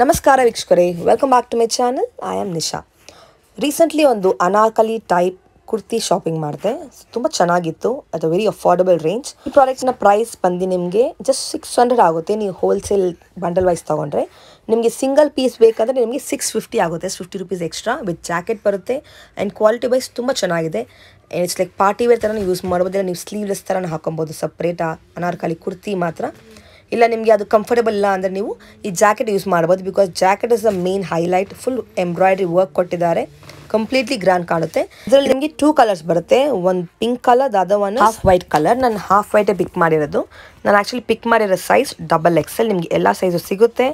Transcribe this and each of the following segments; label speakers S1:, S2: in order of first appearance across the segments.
S1: ನಮಸ್ಕಾರ ವೀಕ್ಷಕರೇ welcome back to my channel I am Nisha recently ಒಂದು ಅನಾರ್ಕಲಿ ಟೈಪ್ ಕುರ್ತಿ ಶಾಪಿಂಗ್ ಮಾಡಿದೆ ತುಂಬ ಚೆನ್ನಾಗಿತ್ತು at a very affordable range ಈ ಪ್ರಾಡಕ್ಟ್ಸ್ನ ಪ್ರೈಸ್ ಬಂದು ನಿಮಗೆ ಜಸ್ಟ್ ಸಿಕ್ಸ್ ಹಂಡ್ರೆಡ್ ಆಗುತ್ತೆ ನೀವು ಹೋಲ್ಸೇಲ್ ಬಂಡಲ್ ವೈಸ್ ತೊಗೊಂಡ್ರೆ ನಿಮಗೆ ಸಿಂಗಲ್ ಪೀಸ್ ಬೇಕಂದರೆ ನಿಮಗೆ ಸಿಕ್ಸ್ ಫಿಫ್ಟಿ ಆಗುತ್ತೆ fifty rupees extra with jacket ಬರುತ್ತೆ ಆ್ಯಂಡ್ ಕ್ವಾಲಿಟಿ ವೈಸ್ ತುಂಬ ಚೆನ್ನಾಗಿದೆ ಇಟ್ಸ್ ಲೈಕ್ ಪಾರ್ಟಿ ವೇರ್ ಥರ ಯೂಸ್ ಮಾಡ್ಬೋದಿಲ್ಲ ನೀವು ಸ್ಲೀವ್ಲೆಸ್ ಥರ ಹಾಕೊಬೋದು ಸಪ್ರೇಟ್ ಅನಾರ್ಕಲಿ ಕುರ್ತಿ ಮಾತ್ರ ಇಲ್ಲ ನಿಮಗೆ ಅದು ಕಂಫರ್ಟಬಲ್ ಇಲ್ಲ ಅಂದರೆ ನೀವು ಈ ಜಾಕೆಟ್ ಯೂಸ್ ಮಾಡ್ಬೋದು because jacket is the main highlight full embroidery work ಕೊಟ್ಟಿದ್ದಾರೆ ಕಂಪ್ಲೀಟ್ಲಿ ಗ್ರ್ಯಾಂಡ್ ಕಾಣುತ್ತೆ ಇದರಲ್ಲಿ ನಿಮಗೆ ಟೂ ಕಲರ್ಸ್ ಬರುತ್ತೆ ಒಂದು ಪಿಂಕ್ ಕಲರ್ ದಾದ ಒಂದು ಹಾಫ್ ವೈಟ್ ಕಲರ್ ನಾನು ಹಾಫ್ ವೈಟೇ ಪಿಕ್ ಮಾಡಿರೋದು ನಾನು ಆ್ಯಕ್ಚುಲಿ ಪಿಕ್ ಮಾಡಿರೋ ಸೈಜ್ ಡಬಲ್ ಎಲ್ ನಿಮಗೆ ಎಲ್ಲ ಸೈಜು ಸಿಗುತ್ತೆ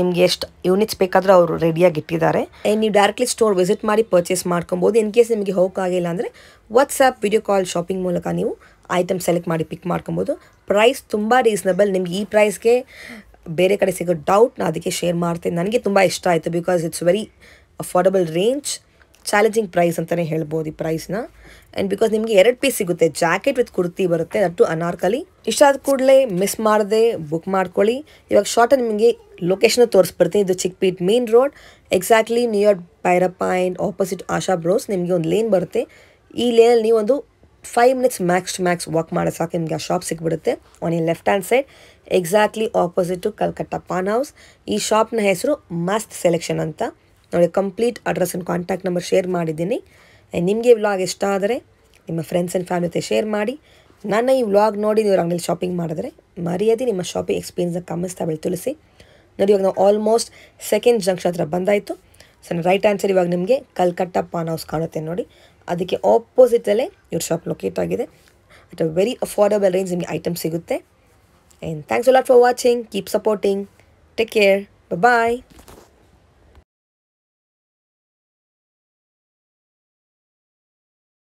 S1: ನಿಮಗೆ ಎಷ್ಟು ಯೂನಿಟ್ಸ್ ಬೇಕಾದರೂ ಅವರು ರೆಡಿಯಾಗಿ ಇಟ್ಟಿದ್ದಾರೆ ನೀವು ಡೈರೆಕ್ಟ್ಲಿ ಸ್ಟೋರ್ ವಿಸಿಟ್ ಮಾಡಿ ಪರ್ಚೇಸ್ ಮಾಡ್ಕೊಬೋದು ಇನ್ ಕೇಸ್ ನಿಮಗೆ ಆಗಿಲ್ಲ ಅಂದರೆ ವಾಟ್ಸ್ಆ್ಯಪ್ ವಿಡಿಯೋ ಕಾಲ್ ಶಾಪಿಂಗ್ ಮೂಲಕ ನೀವು ಐಟಮ್ ಸೆಲೆಕ್ಟ್ ಮಾಡಿ ಪಿಕ್ ಮಾಡ್ಕೊಬೋದು ಪ್ರೈಸ್ ತುಂಬ ರೀಸನಬಲ್ ನಿಮ್ಗೆ ಈ ಪ್ರೈಸ್ಗೆ ಬೇರೆ ಕಡೆ ಸಿಗೋ ಡೌಟ್ ನಾನು ಅದಕ್ಕೆ ಶೇರ್ ಮಾಡ್ತೀನಿ ನನಗೆ ತುಂಬ ಇಷ್ಟ ಆಯಿತು because it's very affordable range challenging price ಅಂತಲೇ ಹೇಳ್ಬೋದು ಈ ಪ್ರೈಸ್ನ ಆ್ಯಂಡ್ ಬಿಕಾಸ್ ನಿಮಗೆ ಎರಡು ಪೀಸ್ ಸಿಗುತ್ತೆ ಜಾಕೆಟ್ ವಿತ್ ಕುರ್ತಿ ಬರುತ್ತೆ ಅಟ್ಟು ಅನಾರ್ಕಲಿ ಇಷ್ಟ ಆದ ಕೂಡಲೇ ಮಿಸ್ ಮಾಡದೆ ಬುಕ್ ಮಾಡ್ಕೊಳ್ಳಿ ಇವಾಗ ಶಾರ್ಟ್ ನಿಮಗೆ ಲೊಕೇಶನ್ ತೋರಿಸ್ಬಿಡ್ತೀನಿ ಇದು Chickpet main road exactly near Bhairappa and opposite Asha Bros ನಿಮಗೆ ಒಂದು ಲೇನ್ ಬರುತ್ತೆ ಈ ಲೇನಲ್ಲಿ ನೀವೊಂದು five minutes max to max walk ಮಾಡೋ ಸಾಕು ನಿಮಗೆ ಆ ಶಾಪ್ ಸಿಗ್ಬಿಡುತ್ತೆ on in left hand side exactly to Calcutta paan house ಈ ಶಾಪ್ನ ಹೆಸರು ಮಸ್ತ್ ಸೆಲೆಕ್ಷನ್ ಅಂತ ನೋಡಿ complete address and contact number share ಮಾಡಿದ್ದೀನಿ ನಿಮಗೆ ವ್ಲಾಗ್ ಇಷ್ಟ ಆದರೆ ನಿಮ್ಮ ಫ್ರೆಂಡ್ಸ್ ಆ್ಯಂಡ್ ಫ್ಯಾಮಿಲಿ ಜೊತೆ ಶೇರ್ ಮಾಡಿ ನನ್ನ ಈ ವ್ಲಾಗ್ ನೋಡಿ ನೀವು ಅಂಗಡಿಯಲ್ಲಿ ಶಾಪಿಂಗ್ ಮಾಡಿದ್ರೆ ಮರ್ಯಾದೆ ನಿಮ್ಮ ಶಾಪಿಂಗ್ ಎಕ್ಸ್ಪೀರಿಯನ್ಸ್ನ ಕಮ್ಮಿಸ್ತಾ ಬೆಳೆ ತುಳಸಿ ನೋಡಿ ಇವಾಗ ನಾವು ಆಲ್ಮೋಸ್ಟ್ ಸೆಕೆಂಡ್ ಜಂಕ್ಷನ್ ಹತ್ರ ಬಂದಾಯಿತು ಸೊ ರೈಟ್ ಆನ್ಸರ್ ಇವಾಗ ನಿಮಗೆ ಕಲ್ಕಟ್ಟ ಪಾನ್ ಹೌಸ್ ಕಾಣುತ್ತೆ ನೋಡಿ ಅದಕ್ಕೆ ಆಪೋಸಿಟಲ್ಲೇ ಇವ್ರ ಶಾಪ್ ಲೊಕೇಟ್ ಆಗಿದೆ at a very affordable range ನಿಮಗೆ ಐಟಮ್ ಸಿಗುತ್ತೆ and thanks a lot for watching keep supporting take care bye